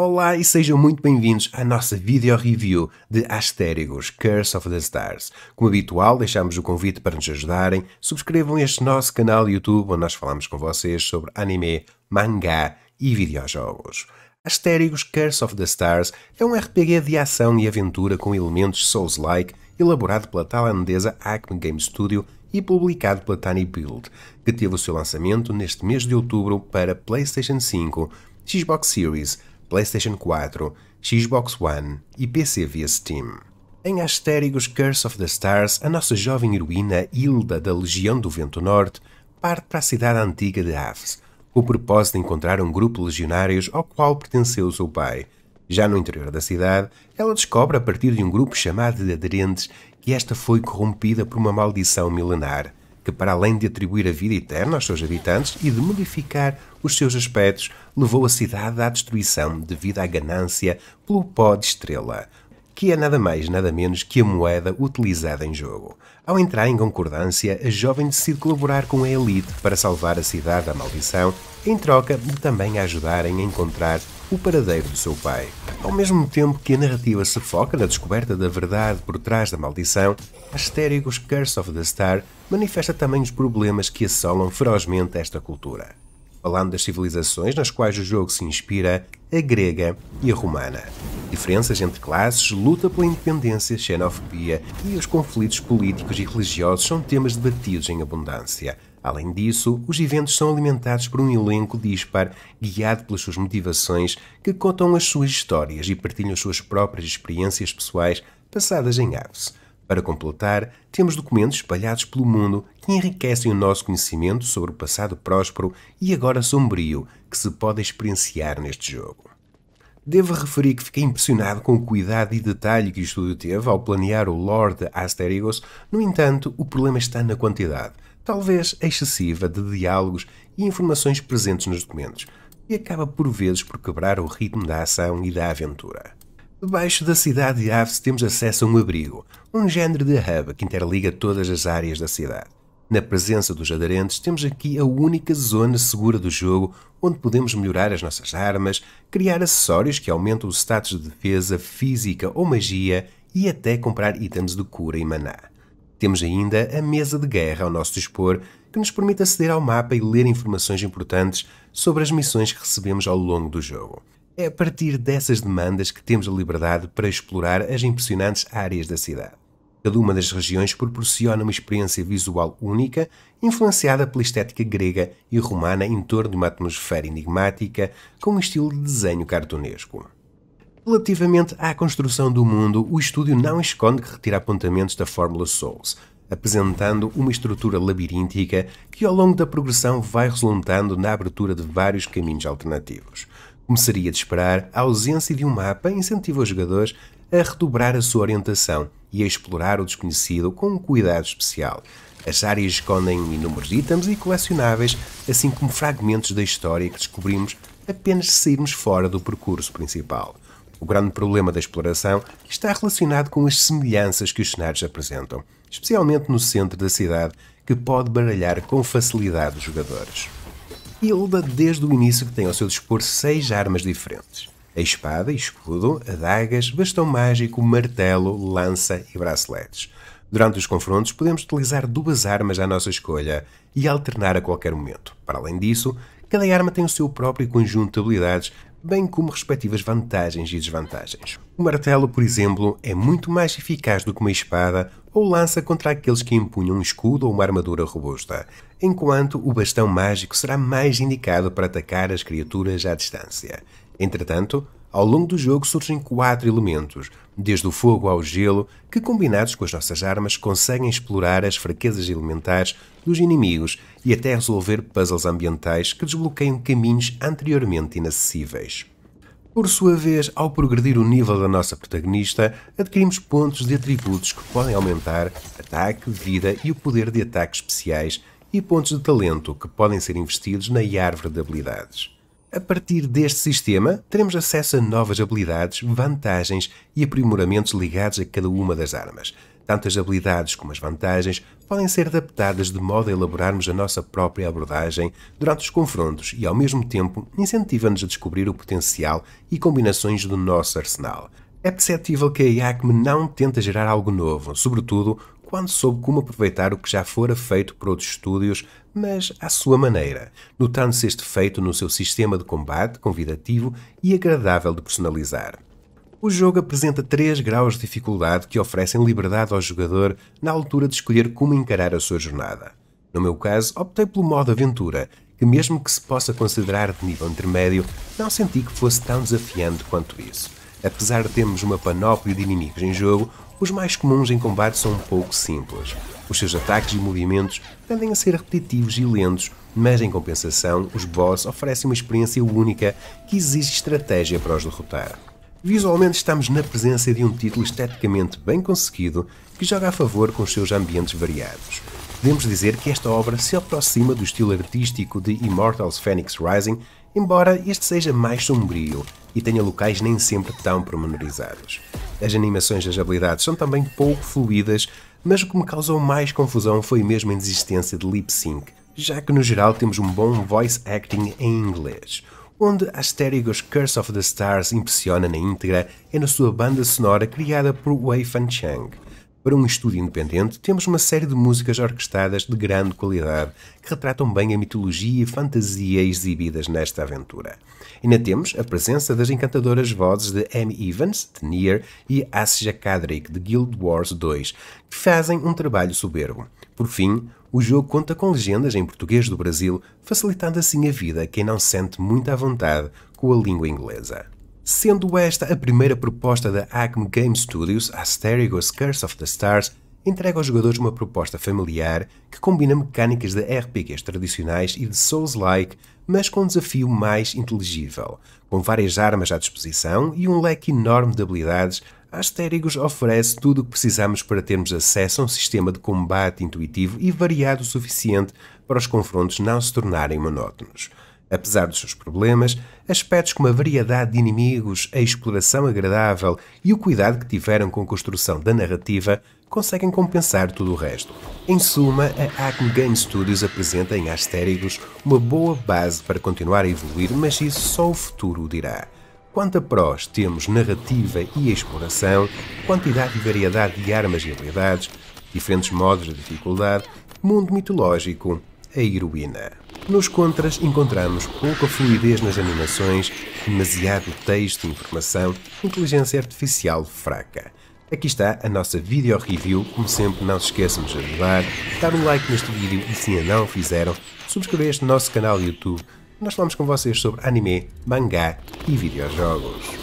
Olá e sejam muito bem-vindos à nossa video review de Astérigos Curse of the Stars. Como habitual, deixamos o convite para nos ajudarem. Subscrevam este nosso canal YouTube onde nós falamos com vocês sobre anime, mangá e videojogos. Astérigos Curse of the Stars é um RPG de ação e aventura com elementos Souls-like, elaborado pela talandesa Acme Game Studio e publicado pela Tiny Build, que teve o seu lançamento neste mês de outubro para PlayStation 5, Xbox Series, PlayStation 4, Xbox One e PC via Steam. Em Astérigos Curse of the Stars, a nossa jovem heroína Hilda da Legião do Vento Norte parte para a cidade antiga de Aves, com o propósito de encontrar um grupo de legionários ao qual pertenceu o seu pai. Já no interior da cidade, ela descobre a partir de um grupo chamado de aderentes que esta foi corrompida por uma maldição milenar que, para além de atribuir a vida eterna aos seus habitantes e de modificar os seus aspectos, levou a cidade à destruição devido à ganância pelo pó de estrela, que é nada mais nada menos que a moeda utilizada em jogo. Ao entrar em concordância, a jovem decide colaborar com a elite para salvar a cidade da maldição, em troca de também ajudarem a encontrar o paradeiro do seu pai. Ao mesmo tempo que a narrativa se foca na descoberta da verdade por trás da maldição, a Curse of the Star manifesta também os problemas que assolam ferozmente esta cultura. Falando das civilizações nas quais o jogo se inspira, a grega e a romana. Diferenças entre classes, luta pela independência, xenofobia e os conflitos políticos e religiosos são temas debatidos em abundância, Além disso, os eventos são alimentados por um elenco dispar, guiado pelas suas motivações, que contam as suas histórias e partilham as suas próprias experiências pessoais passadas em aves. Para completar, temos documentos espalhados pelo mundo que enriquecem o nosso conhecimento sobre o passado próspero e agora sombrio que se pode experienciar neste jogo. Devo referir que fiquei impressionado com o cuidado e detalhe que o estúdio teve ao planear o Lord Asterigos, no entanto, o problema está na quantidade – talvez excessiva, de diálogos e informações presentes nos documentos, e acaba por vezes por quebrar o ritmo da ação e da aventura. Debaixo da cidade de Aves temos acesso a um abrigo, um género de hub que interliga todas as áreas da cidade. Na presença dos aderentes, temos aqui a única zona segura do jogo onde podemos melhorar as nossas armas, criar acessórios que aumentam o status de defesa, física ou magia e até comprar itens de cura e maná. Temos ainda a mesa de guerra ao nosso dispor, que nos permite aceder ao mapa e ler informações importantes sobre as missões que recebemos ao longo do jogo. É a partir dessas demandas que temos a liberdade para explorar as impressionantes áreas da cidade. Cada uma das regiões proporciona uma experiência visual única, influenciada pela estética grega e romana em torno de uma atmosfera enigmática com um estilo de desenho cartunesco. Relativamente à construção do mundo, o estúdio não esconde que retira apontamentos da Fórmula Souls, apresentando uma estrutura labiríntica que ao longo da progressão vai resultando na abertura de vários caminhos alternativos. Começaria de esperar, a ausência de um mapa incentiva os jogadores a redobrar a sua orientação e a explorar o desconhecido com um cuidado especial. As áreas escondem inúmeros itens e colecionáveis, assim como fragmentos da história que descobrimos apenas se sairmos fora do percurso principal o grande problema da exploração está relacionado com as semelhanças que os cenários apresentam, especialmente no centro da cidade, que pode baralhar com facilidade os jogadores. Hilda, desde o início, tem ao seu dispor seis armas diferentes. A espada, escudo, adagas, bastão mágico, martelo, lança e braceletes. Durante os confrontos, podemos utilizar duas armas à nossa escolha e alternar a qualquer momento. Para além disso, cada arma tem o seu próprio conjunto de habilidades bem como respectivas vantagens e desvantagens. O martelo, por exemplo, é muito mais eficaz do que uma espada ou lança contra aqueles que empunham um escudo ou uma armadura robusta, enquanto o bastão mágico será mais indicado para atacar as criaturas à distância. Entretanto, ao longo do jogo surgem quatro elementos, desde o fogo ao gelo, que combinados com as nossas armas conseguem explorar as fraquezas elementares dos inimigos e até resolver puzzles ambientais que desbloqueiam caminhos anteriormente inacessíveis. Por sua vez, ao progredir o nível da nossa protagonista, adquirimos pontos de atributos que podem aumentar ataque, vida e o poder de ataques especiais, e pontos de talento que podem ser investidos na árvore de habilidades. A partir deste sistema, teremos acesso a novas habilidades, vantagens e aprimoramentos ligados a cada uma das armas. Tanto as habilidades como as vantagens podem ser adaptadas de modo a elaborarmos a nossa própria abordagem durante os confrontos e, ao mesmo tempo, incentiva-nos a descobrir o potencial e combinações do nosso arsenal. É perceptível que a IACME não tenta gerar algo novo, sobretudo quando soube como aproveitar o que já fora feito por outros estúdios, mas à sua maneira, notando-se este feito no seu sistema de combate convidativo e agradável de personalizar. O jogo apresenta três graus de dificuldade que oferecem liberdade ao jogador na altura de escolher como encarar a sua jornada. No meu caso, optei pelo modo aventura, que mesmo que se possa considerar de nível intermédio, não senti que fosse tão desafiante quanto isso. Apesar de termos uma panóplia de inimigos em jogo, os mais comuns em combate são um pouco simples. Os seus ataques e movimentos tendem a ser repetitivos e lentos, mas em compensação, os boss oferecem uma experiência única que exige estratégia para os derrotar. Visualmente, estamos na presença de um título esteticamente bem conseguido que joga a favor com os seus ambientes variados. Podemos dizer que esta obra se aproxima do estilo artístico de Immortals Phoenix Rising embora este seja mais sombrio e tenha locais nem sempre tão promenorizados. As animações das habilidades são também pouco fluídas, mas o que me causou mais confusão foi mesmo a existência de lip sync, já que no geral temos um bom voice acting em inglês. Onde Asterigos Curse of the Stars impressiona na íntegra é na sua banda sonora criada por Wei Fan Chang para um estúdio independente, temos uma série de músicas orquestradas de grande qualidade que retratam bem a mitologia e fantasia exibidas nesta aventura. Ainda temos a presença das encantadoras vozes de Amy Evans, de Nier, e Asja Kadrick, de Guild Wars 2, que fazem um trabalho soberbo. Por fim, o jogo conta com legendas em português do Brasil, facilitando assim a vida a quem não sente muito à vontade com a língua inglesa sendo esta a primeira proposta da Acme Game Studios, Asterigos Curse of the Stars, entrega aos jogadores uma proposta familiar que combina mecânicas de RPGs tradicionais e de Souls-like, mas com um desafio mais inteligível. Com várias armas à disposição e um leque enorme de habilidades, Asterigos oferece tudo o que precisamos para termos acesso a um sistema de combate intuitivo e variado o suficiente para os confrontos não se tornarem monótonos. Apesar dos seus problemas, aspectos como a variedade de inimigos, a exploração agradável e o cuidado que tiveram com a construção da narrativa conseguem compensar tudo o resto. Em suma, a Acme Game Studios apresenta em Astérigos uma boa base para continuar a evoluir, mas isso só o futuro o dirá. Quanto a prós, temos narrativa e exploração, quantidade e variedade de armas e habilidades, diferentes modos de dificuldade, mundo mitológico, a heroína. Nos contras encontramos pouca fluidez nas animações, demasiado texto e informação, inteligência artificial fraca. Aqui está a nossa video review. Como sempre, não se esqueçam de ajudar, dar um like neste vídeo e se ainda não fizeram, subscrever este nosso canal YouTube. Nós falamos com vocês sobre anime, mangá e videojogos.